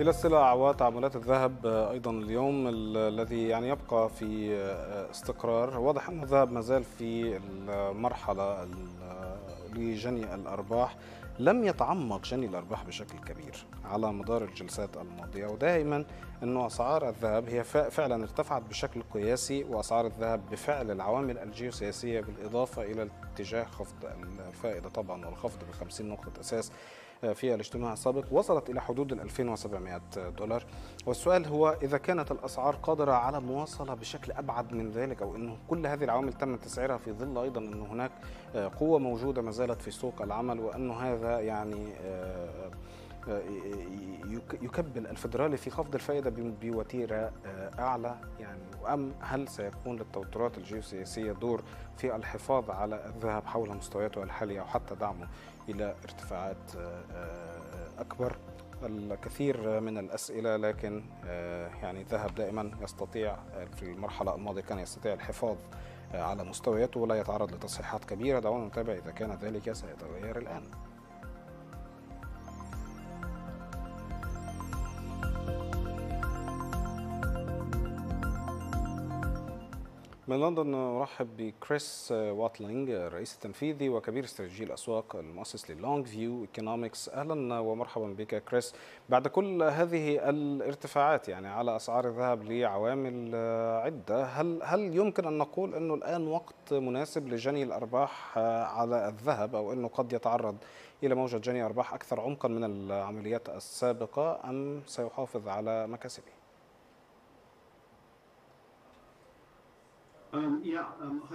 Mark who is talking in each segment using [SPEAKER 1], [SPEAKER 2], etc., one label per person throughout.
[SPEAKER 1] إلى السلع وتعاملات الذهب آه، أيضا اليوم الذي يعني يبقى في آه، استقرار واضح أن الذهب مازال في المرحلة آه، لجني الأرباح لم يتعمق جني الأرباح بشكل كبير على مدار الجلسات الماضية ودائما أنه أسعار الذهب هي فعلا ارتفعت بشكل قياسي وأسعار الذهب بفعل العوامل الجيوسياسية بالإضافة إلى اتجاه خفض الفائدة طبعا والخفض ب 50 نقطة أساس آه، في الاجتماع السابق وصلت إلى حدود ال 2700 دولار والسؤال هو إذا كانت الأسعار قادرة على مواصلة بشكل أبعد من ذلك أو أنه كل هذه العوامل تم تسعيرها في ظل أيضا أن هناك آه، قوة موجودة ما زالت في سوق العمل وأن هذا ده يعني آه، آه، آه، يكبل الفدرالي في خفض الفائده بوتيره اعلى يعني ام هل سيكون للتوترات الجيوسياسيه دور في الحفاظ على الذهب حول مستوياته الحاليه وحتى دعمه الى ارتفاعات اكبر الكثير من الأسئلة لكن يعني الذهب دائما يستطيع في المرحلة الماضية كان يستطيع الحفاظ على مستوياته ولا يتعرض لتصحيحات كبيرة دعونا نتابع إذا كان ذلك سيتغير الآن من لندن نرحب بكريس واتلينج الرئيس التنفيذي وكبير استراتيجي الاسواق المؤسس للونج فيو ايكونومكس اهلا ومرحبا بك كريس بعد كل هذه الارتفاعات يعني على اسعار الذهب لعوامل عده هل هل يمكن ان نقول انه الان وقت مناسب لجني الارباح على الذهب او انه قد يتعرض الى موجه جني ارباح اكثر عمقا من العمليات السابقه ام سيحافظ على مكاسبه Um, um,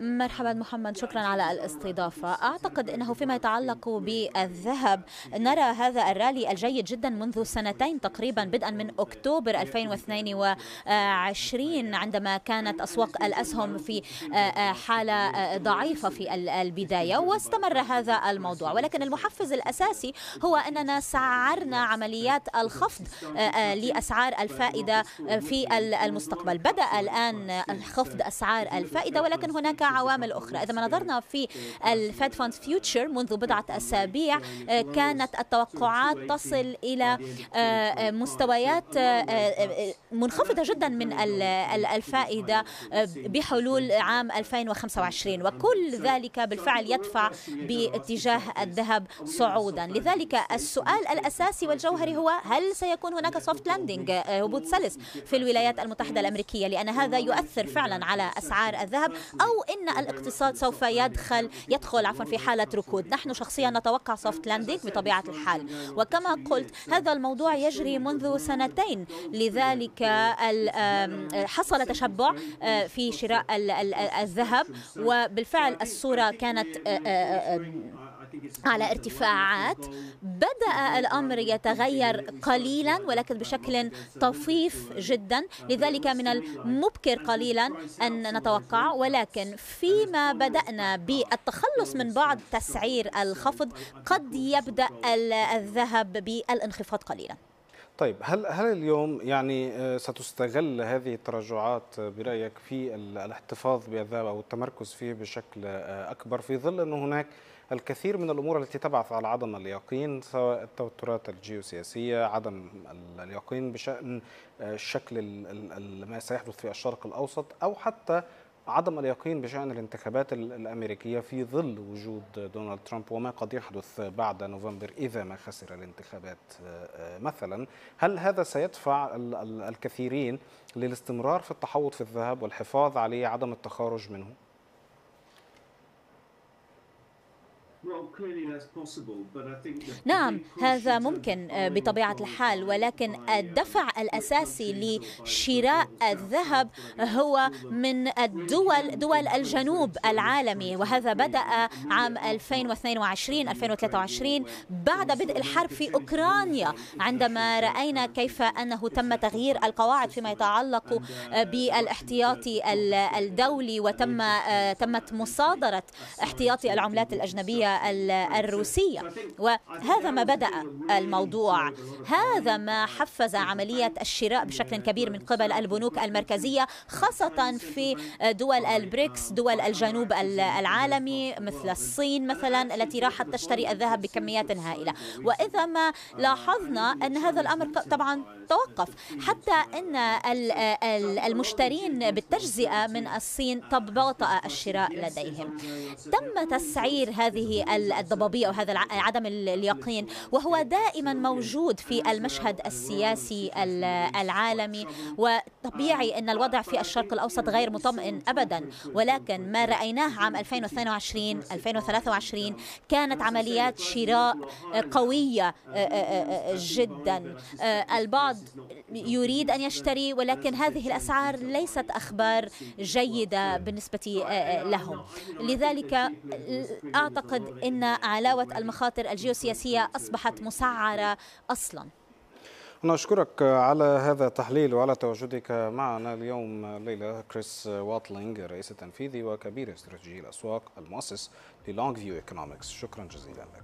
[SPEAKER 1] مرحبا
[SPEAKER 2] محمد شكرا على الاستضافة أعتقد أنه فيما يتعلق بالذهب نرى هذا الرالي الجيد جدا منذ سنتين تقريبا بدءا من أكتوبر 2022 عندما كانت أسواق الأسهم في آه، آه، حالة آه، ضعيفة في البداية واستمر هذا الموضوع ولكن المحفز الأساسي هو أننا سعرنا عمليات الخفض لأسعار الفائدة في المستقبل بدأ الآن الآن خفض أسعار الفائدة ولكن هناك عوامل أخرى إذا ما نظرنا في الفيد فاند فيوتشر منذ بضعة أسابيع كانت التوقعات تصل إلى آه، مستويات آه، آه، منخفضة جدا من الفائدة بحلول عام 2025 وكل ذلك بالفعل يدفع باتجاه الذهب صعودا لذلك السؤال الأساسي والجوهري هو هل سيكون هناك سوفت لاندنج هبوط سلس في الولايات المتحدة الأمريكية لأن هذا هذا يؤثر فعلا على أسعار الذهب أو إن الاقتصاد سوف يدخل يدخل عفوا في حالة ركود نحن شخصيا نتوقع سوفت لاندنج بطبيعة الحال وكما قلت هذا الموضوع يجري منذ سنتين لذلك حصل تشبع آه، في شراء الذهب وبالفعل الصورة كانت آه، آه، على ارتفاعات بدأ الأمر يتغير قليلا ولكن بشكل طفيف جدا لذلك من المبكر قليلا أن نتوقع ولكن فيما بدأنا بالتخلص من بعض تسعير الخفض قد يبدأ الذهب بالانخفاض قليلا
[SPEAKER 1] طيب هل هل اليوم يعني آه، ستستغل هذه التراجعات برايك في الاحتفاظ بالذهب او التمركز فيه بشكل آه، اكبر في ظل انه هناك الكثير من الامور التي تبعث على عدم اليقين سواء التوترات الجيوسياسيه، عدم اليقين بشان آه، شكل ما سيحدث في الشرق الاوسط او حتى عدم اليقين بشان الانتخابات الامريكيه في ظل وجود دونالد ترامب وما قد يحدث بعد نوفمبر اذا ما خسر الانتخابات آه، آه، مثلا، هل هذا سيدفع الكثيرين للاستمرار في التحوط في الذهب والحفاظ عليه عدم التخارج منه؟ نعم هذا
[SPEAKER 2] ممكن آه، بطبيعة الحال ولكن الدفع الأساسي لشراء الذهب هو من الدول دول الجنوب العالمي وهذا بدأ عام 2022 2023 بعد بدء الحرب في أوكرانيا عندما رأينا كيف أنه تم تغيير القواعد فيما يتعلق آه، بالاحتياطي الدولي وتم آه، تمت مصادرة احتياطي العملات الأجنبية الروسية وهذا ما بدأ الموضوع هذا ما حفز عملية الشراء بشكل كبير من قبل البنوك المركزية خاصة في دول البريكس دول الجنوب العالمي مثل الصين مثلا التي راحت تشتري الذهب بكميات هائلة وإذا ما لاحظنا أن هذا الأمر طبعا توقف حتى أن المشترين بالتجزئة من الصين تباطأ الشراء لديهم تم تسعير هذه الضبابيه وهذا عدم اليقين وهو دائما موجود في المشهد السياسي العالمي وطبيعي ان الوضع في الشرق الاوسط غير مطمئن ابدا ولكن ما رايناه عام 2022 2023 كانت عمليات شراء قويه آه، آه، آه، جدا البعض يريد ان يشتري ولكن هذه الاسعار ليست اخبار جيده بالنسبه لهم لذلك اعتقد ان علاوة المخاطر الجيوسياسية أصبحت مسعرة أصلاً
[SPEAKER 1] نشكرك على هذا التحليل وعلى تواجدك معنا اليوم ليلى كريس واتلينغ رئيس التنفيذي وكبير استراتيجي الأسواق المؤسس لونج فيو ايكونومكس شكرا جزيلا لك